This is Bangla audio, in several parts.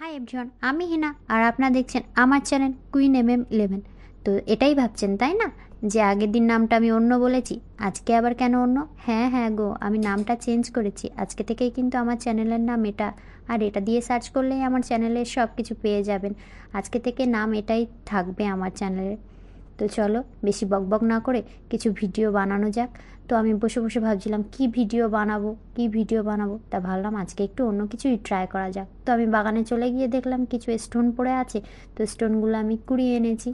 হাই এভরিওয়ান আমি হিনা আর আপনারা দেখছেন আমার channel Queen M M eleven তো এটাই ভাবছেন তাই না যে আগের দিন নামটা আমি অন্য বলেছি আজকে আবার কেন অন্য হ্যাঁ হ্যাঁ গো আমি নামটা চেঞ্জ করেছি আজকে থেকেই কিন্তু আমার চ্যানেলের নাম এটা আর এটা দিয়ে সার্চ করলেই আমার চ্যানেলের সব কিছু পেয়ে যাবেন আজকে থেকে নাম এটাই থাকবে আমার চ্যানেলের তো চলো বেশি বকবক না করে কিছু ভিডিও বানানো যাক তো আমি বসে বসে ভাবছিলাম কি ভিডিও বানাবো কি ভিডিও বানাবো তা ভাবলাম আজকে একটু অন্য কিছুই ট্রাই করা যাক তো আমি বাগানে চলে গিয়ে দেখলাম কিছু স্টোন পড়ে আছে তো স্টোনগুলো আমি কুড়িয়ে এনেছি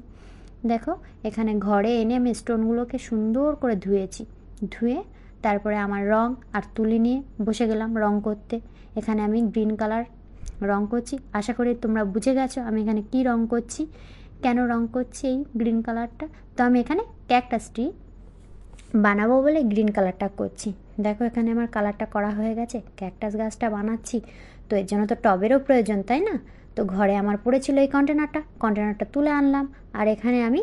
দেখো এখানে ঘরে এনে আমি স্টোনগুলোকে সুন্দর করে ধুয়েছি ধুয়ে তারপরে আমার রং আর তুলি নিয়ে বসে গেলাম রং করতে এখানে আমি গ্রিন কালার রং করছি আশা করি তোমরা বুঝে গেছো আমি এখানে কি রং করছি কেন রং করছি এই গ্রিন কালারটা তো আমি এখানে ক্যাকটাস ট্রি বানাবো বলে গ্রিন কালারটা করছি দেখো এখানে আমার কালারটা করা হয়ে গেছে ক্যাকটাস গাছটা বানাচ্ছি তো এর জন্য তো টবেরও প্রয়োজন তাই না তো ঘরে আমার পড়েছিল এই কন্টেনারটা কন্টেনারটা তুলে আনলাম আর এখানে আমি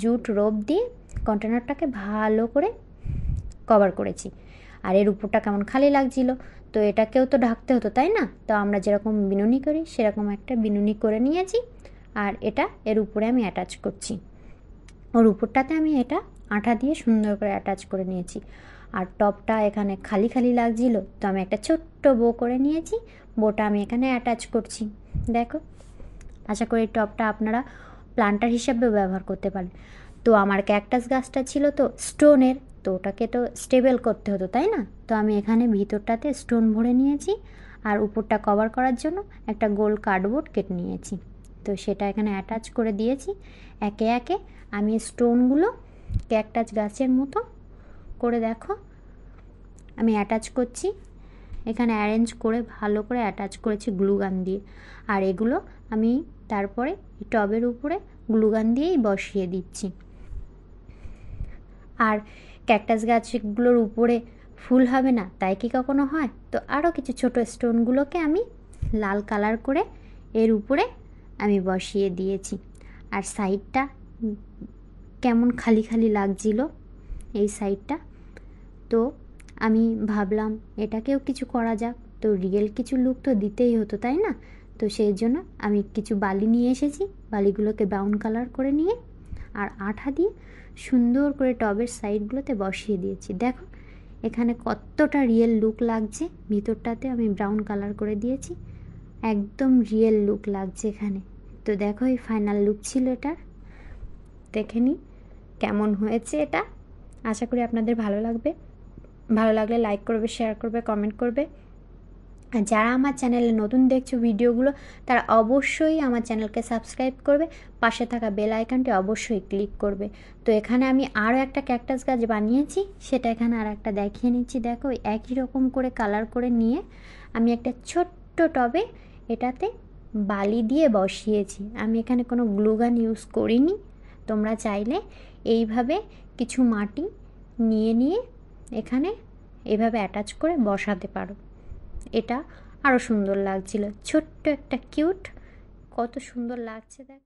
জুট রোপ দিয়ে কন্টেনারটাকে ভালো করে কভার করেছি আর এর উপরটা কেমন খালি লাগছিল তো এটাকেও তো ঢাকতে হতো তাই না তো আমরা যেরকম বিনুনি করি সেরকম একটা বিনুনি করে নিয়েছি আর এটা এর উপরে আমি অ্যাটাচ করছি ওর উপরটাতে আমি এটা আঠা দিয়ে সুন্দর করে অ্যাটাচ করে নিয়েছি আর টপটা এখানে খালি খালি লাগছিল তো আমি একটা ছোট্ট বো করে নিয়েছি বোটা আমি এখানে অ্যাটাচ করছি দেখো আশা করি টপটা আপনারা প্লান্টার হিসাবেও ব্যবহার করতে পারেন তো আমার ক্যাকটাস গাছটা ছিল তো স্টোনের তো ওটাকে তো স্টেবল করতে হতো তাই না তো আমি এখানে ভিতরটাতে স্টোন ভরে নিয়েছি আর উপরটা কভার করার জন্য একটা গোল কার্ডবোর্ড কেটে নিয়েছি তো সেটা এখানে অ্যাটাচ করে দিয়েছি একে একে আমি স্টোনগুলো ক্যাকটাস গাছের মতো করে দেখো আমি অ্যাটাচ করছি এখানে অ্যারেঞ্জ করে ভালো করে অ্যাটাচ করেছি গ্লুগান দিয়ে আর এগুলো আমি তারপরে টবের উপরে গ্লুগান দিয়েই বসিয়ে দিচ্ছি আর ক্যাকটাস গাছগুলোর উপরে ফুল হবে না তাই কি কখনো হয় তো আরও কিছু ছোট স্টোনগুলোকে আমি লাল কালার করে এর উপরে আমি বসিয়ে দিয়েছি আর সাইডটা কেমন খালি খালি লাগছিল এই সাইডটা তো আমি ভাবলাম এটাকেও কিছু করা যাক তো রিয়েল কিছু লুক তো দিতেই হতো তাই না তো সেই জন্য আমি কিছু বালি নিয়ে এসেছি বালিগুলোকে ব্রাউন কালার করে নিয়ে আর আঠা দিয়ে সুন্দর করে টবের সাইডগুলোতে বসিয়ে দিয়েছি দেখো এখানে কতটা রিয়েল লুক লাগছে ভিতরটাতে আমি ব্রাউন কালার করে দিয়েছি একদম রিয়েল লুক লাগছে এখানে তো দেখো এই ফাইনাল লুক ছিল এটা দেখে নিই কেমন হয়েছে এটা আশা করি আপনাদের ভালো লাগবে ভালো লাগলে লাইক করবে শেয়ার করবে কমেন্ট করবে আর যারা আমার চ্যানেলে নতুন দেখছো ভিডিওগুলো তারা অবশ্যই আমার চ্যানেলকে সাবস্ক্রাইব করবে পাশে থাকা বেল আইকনটি অবশ্যই ক্লিক করবে তো এখানে আমি আরও একটা ক্যাকটাস গাছ বানিয়েছি সেটা এখানে আর একটা দেখিয়ে নিচ্ছি দেখো একই রকম করে কালার করে নিয়ে আমি একটা ছোট্ট টবে এটাতে বালি দিয়ে বসিয়েছি আমি এখানে কোনো গ্লুগান ইউজ করিনি তোমরা চাইলে এইভাবে কিছু মাটি নিয়ে নিয়ে এখানে এভাবে অ্যাটাচ করে বসাতে পারো এটা আরও সুন্দর লাগছিল ছোট্ট একটা কিউট কত সুন্দর লাগছে দেখ